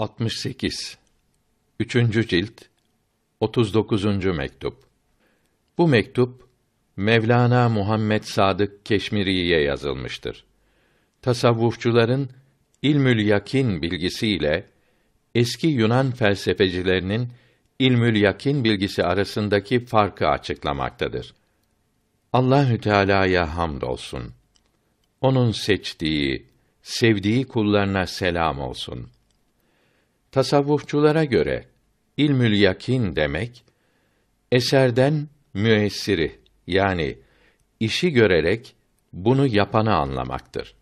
68 Üçüncü cilt 39. mektup Bu mektup Mevlana Muhammed Sadık Keşmiri'ye yazılmıştır. Tasavvufçuların ilmül yakin bilgisiyle eski Yunan felsefecilerinin ilmül yakin bilgisi arasındaki farkı açıklamaktadır. Allahü Teala'ya hamdolsun. Onun seçtiği, sevdiği kullarına selam olsun.'' Tasavvufçulara göre ilmül yakin demek eserden müessiri yani işi görerek bunu yapanı anlamaktır.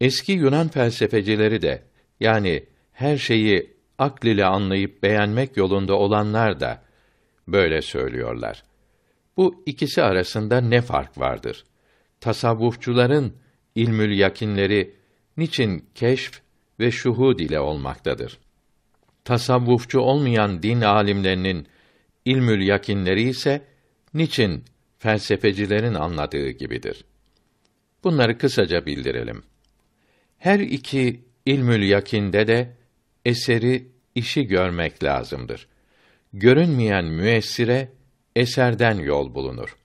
Eski Yunan felsefecileri de yani her şeyi akl ile anlayıp beğenmek yolunda olanlar da böyle söylüyorlar. Bu ikisi arasında ne fark vardır? Tasavvufçuların ilmül yakinleri niçin keşf ve şuhud ile olmaktadır? tasavvufçu olmayan din alimlerinin ilmül yakinleri ise niçin felsefecilerin anladığı gibidir. Bunları kısaca bildirelim. Her iki ilmül yakinde de eseri işi görmek lazımdır. Görünmeyen müessire eserden yol bulunur.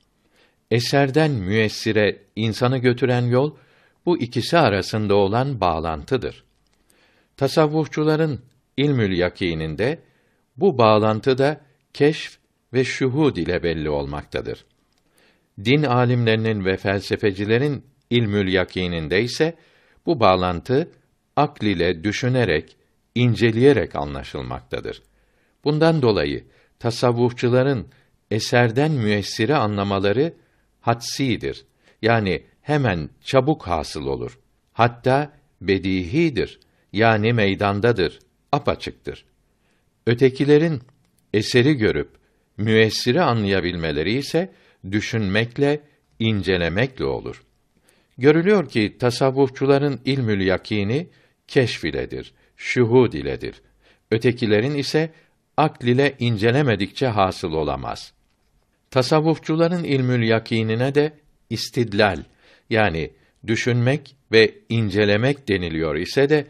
Eserden müessire insanı götüren yol bu ikisi arasında olan bağlantıdır. Tasavvufçuların İlmül Yakîn'inde bu bağlantı da keşf ve şuhud ile belli olmaktadır. Din alimlerinin ve felsefecilerin ilmül yakîninde ise bu bağlantı akl ile düşünerek, inceleyerek anlaşılmaktadır. Bundan dolayı tasavvufçuların eserden müessiri anlamaları hadsidir. Yani hemen çabuk hasıl olur. Hatta bedihidir. Yani meydandadır apaçıktır. Ötekilerin eseri görüp müessiri anlayabilmeleri ise düşünmekle, incelemekle olur. Görülüyor ki tasavvufçuların ilmül yakini keşf iledir, şuhud iledir. Ötekilerin ise akl ile incelemedikçe hasıl olamaz. Tasavvufçuların ilmül yakinine de istidlal yani düşünmek ve incelemek deniliyor ise de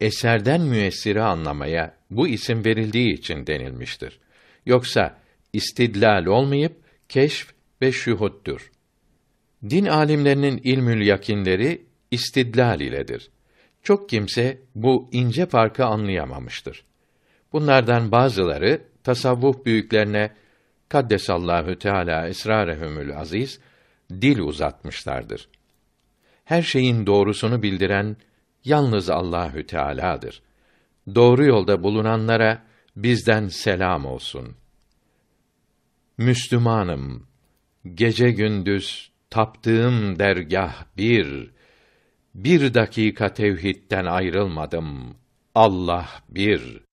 eserden müessiri anlamaya bu isim verildiği için denilmiştir. Yoksa istidlal olmayıp keşf ve şuhuttur. Din alimlerinin ilmül yakinleri istidlal iledir. Çok kimse bu ince farkı anlayamamıştır. Bunlardan bazıları tasavvuf büyüklerine kaddesallahu teala esrarehumül aziz dil uzatmışlardır. Her şeyin doğrusunu bildiren yalnız Allahü Teala'dır. Doğru yolda bulunanlara bizden selam olsun. Müslümanım, gece gündüz taptığım dergah bir, bir dakika tevhidden ayrılmadım. Allah bir.''